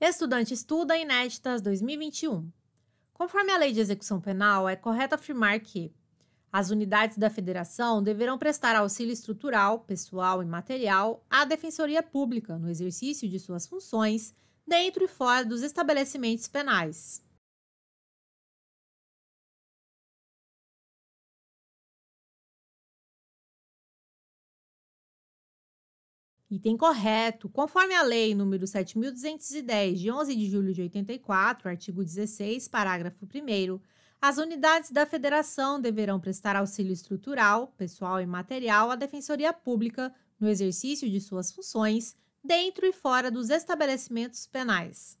Estudante estuda inéditas 2021. Conforme a Lei de Execução Penal, é correto afirmar que as unidades da federação deverão prestar auxílio estrutural, pessoal e material à Defensoria Pública no exercício de suas funções dentro e fora dos estabelecimentos penais. Item correto. Conforme a Lei nº 7.210, de 11 de julho de 84, artigo 16, parágrafo 1 as unidades da federação deverão prestar auxílio estrutural, pessoal e material à Defensoria Pública no exercício de suas funções, dentro e fora dos estabelecimentos penais.